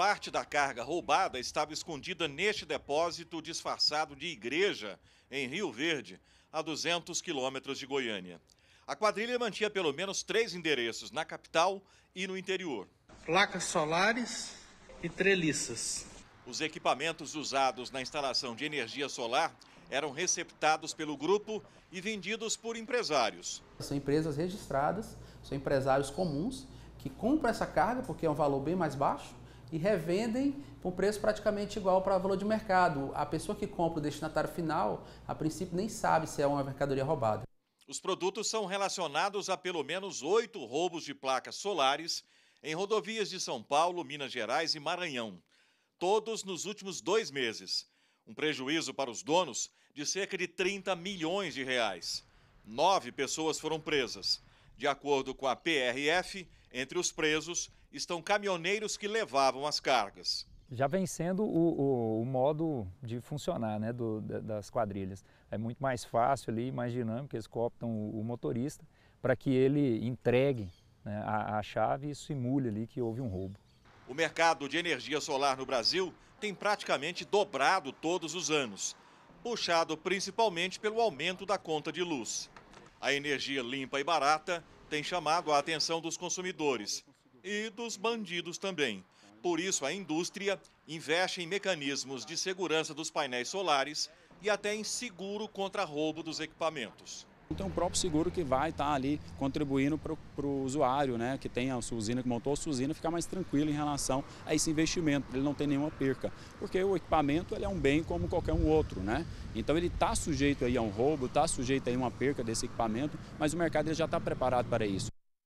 parte da carga roubada estava escondida neste depósito disfarçado de igreja, em Rio Verde, a 200 quilômetros de Goiânia. A quadrilha mantinha pelo menos três endereços na capital e no interior: placas solares e treliças. Os equipamentos usados na instalação de energia solar eram receptados pelo grupo e vendidos por empresários. São empresas registradas, são empresários comuns que compram essa carga porque é um valor bem mais baixo e revendem por um preço praticamente igual para o valor de mercado. A pessoa que compra o destinatário final, a princípio, nem sabe se é uma mercadoria roubada. Os produtos são relacionados a pelo menos oito roubos de placas solares em rodovias de São Paulo, Minas Gerais e Maranhão, todos nos últimos dois meses. Um prejuízo para os donos de cerca de 30 milhões de reais. Nove pessoas foram presas. De acordo com a PRF, entre os presos estão caminhoneiros que levavam as cargas. Já vem sendo o, o, o modo de funcionar né, do, das quadrilhas. É muito mais fácil ali, mais dinâmico, eles cooptam o, o motorista para que ele entregue né, a, a chave e simule ali que houve um roubo. O mercado de energia solar no Brasil tem praticamente dobrado todos os anos, puxado principalmente pelo aumento da conta de luz. A energia limpa e barata tem chamado a atenção dos consumidores, e dos bandidos também. Por isso, a indústria investe em mecanismos de segurança dos painéis solares e até em seguro contra roubo dos equipamentos. Tem então, um próprio seguro que vai estar tá ali contribuindo para o usuário, né, que tem a sua usina, que montou a sua usina, ficar mais tranquilo em relação a esse investimento, ele não tem nenhuma perca. Porque o equipamento ele é um bem como qualquer um outro, né? Então ele está sujeito aí a um roubo, está sujeito aí a uma perca desse equipamento, mas o mercado já está preparado para isso.